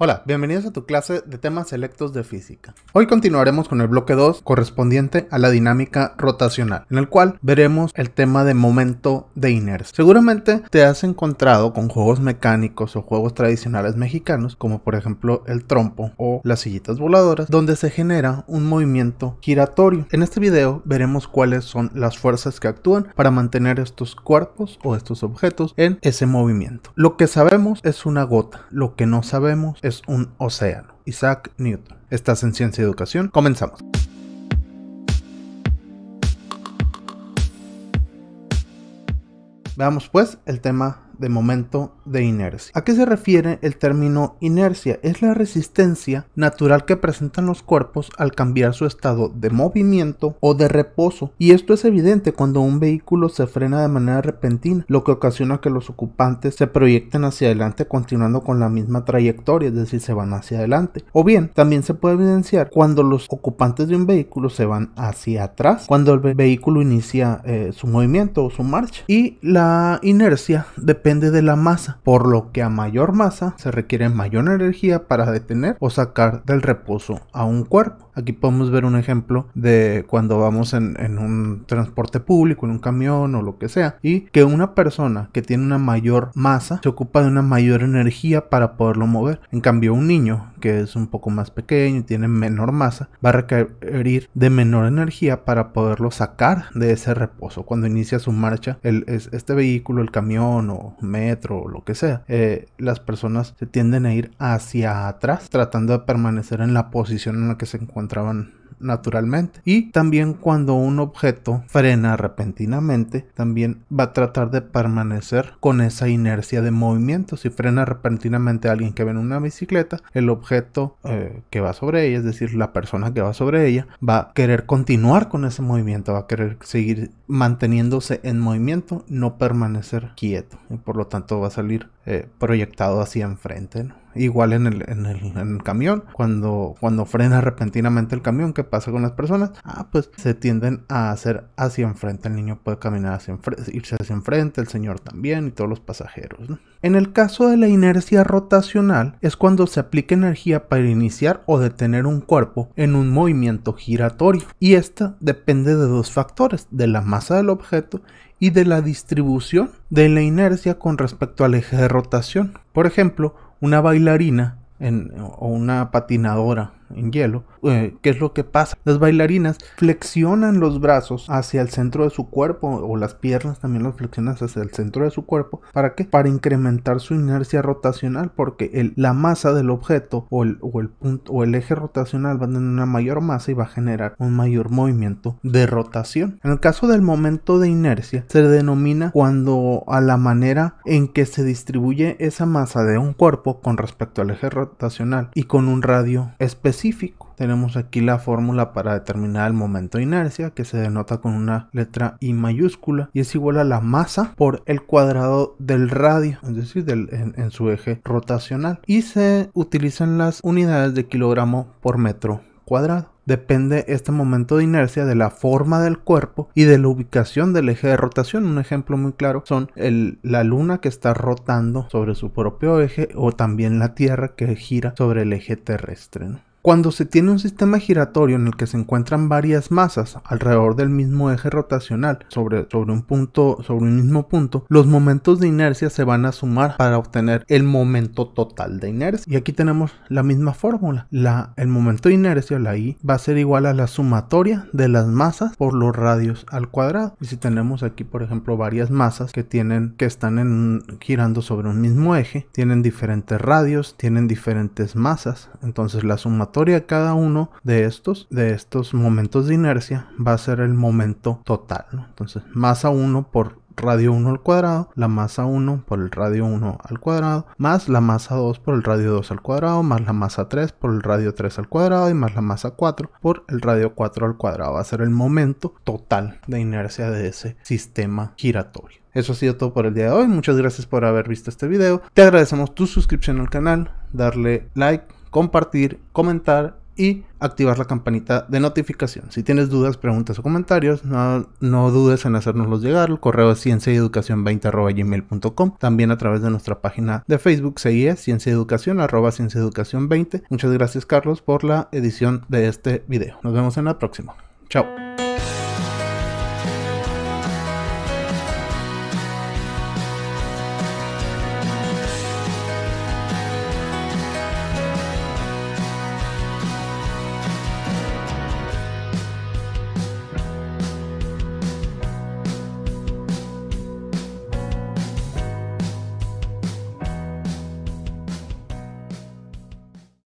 Hola, bienvenidos a tu clase de temas selectos de física. Hoy continuaremos con el bloque 2 correspondiente a la dinámica rotacional, en el cual veremos el tema de momento de inercia. Seguramente te has encontrado con juegos mecánicos o juegos tradicionales mexicanos, como por ejemplo el trompo o las sillitas voladoras, donde se genera un movimiento giratorio. En este video veremos cuáles son las fuerzas que actúan para mantener estos cuerpos o estos objetos en ese movimiento. Lo que sabemos es una gota, lo que no sabemos es es un océano. Isaac Newton. Estás en Ciencia y Educación. Comenzamos. Veamos pues el tema de momento de inercia. ¿A qué se refiere el término inercia? Es la resistencia natural que presentan los cuerpos al cambiar su estado de movimiento o de reposo. Y esto es evidente cuando un vehículo se frena de manera repentina, lo que ocasiona que los ocupantes se proyecten hacia adelante continuando con la misma trayectoria, es decir, se van hacia adelante. O bien, también se puede evidenciar cuando los ocupantes de un vehículo se van hacia atrás, cuando el vehículo inicia eh, su movimiento o su marcha. Y la inercia depende depende de la masa, por lo que a mayor masa se requiere mayor energía para detener o sacar del reposo a un cuerpo. Aquí podemos ver un ejemplo de cuando vamos en, un transporte público, en un camión o lo que sea, y que una persona que tiene una mayor masa se ocupa de una mayor energía para poderlo mover. En cambio, un niño que es un poco más pequeño y tiene menor masa va a requerir de menor energía para poderlo sacar de ese reposo. Cuando inicia su marcha, el, este vehículo, el camión o, metro o lo que sea, eh, las personas se tienden a ir hacia atrás tratando de permanecer en la posición en la que se encontraban naturalmente. Y también cuando un objeto frena repentinamente, también va a tratar de permanecer con esa inercia de movimiento. Si frena repentinamente alguien que ve en una bicicleta, el objeto eh, que va sobre ella, es decir, la persona que va sobre ella, va a querer continuar con ese movimiento, va a querer seguir manteniéndose en movimiento, no permanecer quieto. Y por lo tanto va a salir eh, proyectado hacia enfrente. Igual en el, en, el, camión, cuando, cuando frena repentinamente el camión, ¿qué pasa con las personas? Ah, pues se tienden a hacer hacia enfrente. El niño puede caminar hacia enfrente, irse hacia enfrente, el señor también y todos los pasajeros. ¿no? En el caso de la inercia rotacional es cuando se aplica energía para iniciar o detener un cuerpo en un movimiento giratorio y esta depende de dos factores, de la masa del objeto y de la distribución de la inercia con respecto al eje de rotación. Por ejemplo, una bailarina o una patinadora en hielo, eh, ¿qué es lo que pasa? Las bailarinas flexionan los brazos hacia el centro de su cuerpo o las piernas también las flexionan hacia el centro de su cuerpo. ¿Para qué? Para incrementar su inercia rotacional porque la masa del objeto o el, o el, punto, o el eje rotacional va a tener una mayor masa y va a generar un mayor movimiento de rotación. En el caso del momento de inercia se denomina cuando a la manera en que se distribuye esa masa de un cuerpo con respecto al eje rotacional y con un radio específico tenemos aquí la fórmula para determinar el momento de inercia que se denota con una letra I mayúscula y es igual a la masa por el cuadrado del radio, es decir, en, su eje rotacional. Y se utilizan las unidades de kilogramo por metro cuadrado depende este momento de inercia de la forma del cuerpo y de la ubicación del eje de rotación. Un ejemplo muy claro son la luna que está rotando sobre su propio eje o también la Tierra que gira sobre el eje terrestre. Cuando se tiene un sistema giratorio en el que se encuentran varias masas alrededor del mismo eje rotacional sobre, sobre, un punto, sobre un mismo punto, los momentos de inercia se van a sumar para obtener el momento total de inercia. Y aquí tenemos la misma fórmula. el momento de inercia, la I, va a ser igual a la sumatoria de las masas por los radios al cuadrado. Y si tenemos aquí, por ejemplo, varias masas que tienen, que están girando sobre un mismo eje, tienen diferentes radios, tienen diferentes masas, entonces la sumatoria cada uno de estos, de estos momentos de inercia, va a ser el momento total. Entonces, masa 1 por radio 1 al cuadrado, la masa 1 por el radio 1 al cuadrado, más la masa 2 por el radio 2 al cuadrado, más la masa 3 por el radio 3 al cuadrado y más la masa 4 por el radio 4 al cuadrado. Va a ser el momento total de inercia de ese sistema giratorio. Eso ha sido todo por el día de hoy. Muchas gracias por haber visto este video. Te agradecemos tu suscripción al canal, darle like compartir, comentar y activar la campanita de notificación. Si tienes dudas, preguntas o comentarios, no, dudes en hacernoslos llegar. El correo es ciencia y educación gmail.com. También a través de nuestra página de Facebook, CIE, ciencia arroba ciencia 20. Muchas gracias, Carlos, por la edición de este video. Nos vemos en la próxima. Chao.